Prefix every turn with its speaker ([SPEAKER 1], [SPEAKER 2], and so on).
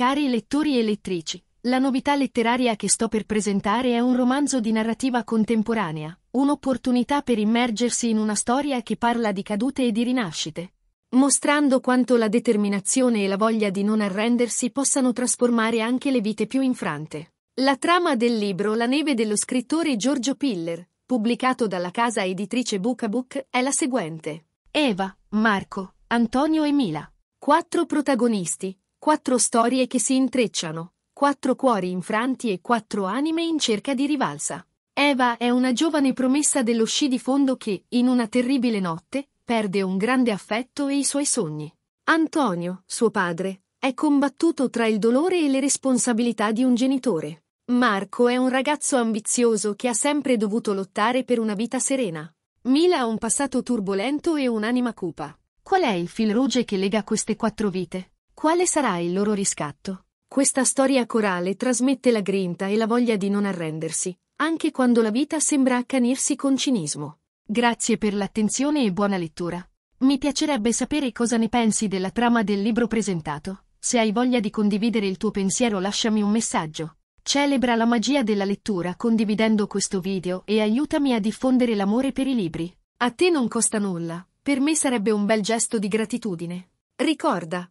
[SPEAKER 1] Cari lettori e lettrici, la novità letteraria che sto per presentare è un romanzo di narrativa contemporanea, un'opportunità per immergersi in una storia che parla di cadute e di rinascite, mostrando quanto la determinazione e la voglia di non arrendersi possano trasformare anche le vite più infrante. La trama del libro La neve dello scrittore Giorgio Piller, pubblicato dalla casa editrice Bookabook, è la seguente. Eva, Marco, Antonio e Mila. Quattro protagonisti, Quattro storie che si intrecciano, quattro cuori infranti e quattro anime in cerca di rivalsa. Eva è una giovane promessa dello sci di fondo che, in una terribile notte, perde un grande affetto e i suoi sogni. Antonio, suo padre, è combattuto tra il dolore e le responsabilità di un genitore. Marco è un ragazzo ambizioso che ha sempre dovuto lottare per una vita serena. Mila ha un passato turbolento e un'anima cupa. Qual è il fil rouge che lega queste quattro vite? Quale sarà il loro riscatto? Questa storia corale trasmette la grinta e la voglia di non arrendersi, anche quando la vita sembra accanirsi con cinismo. Grazie per l'attenzione e buona lettura. Mi piacerebbe sapere cosa ne pensi della trama del libro presentato. Se hai voglia di condividere il tuo pensiero lasciami un messaggio. Celebra la magia della lettura condividendo questo video e aiutami a diffondere l'amore per i libri. A te non costa nulla, per me sarebbe un bel gesto di gratitudine. Ricorda,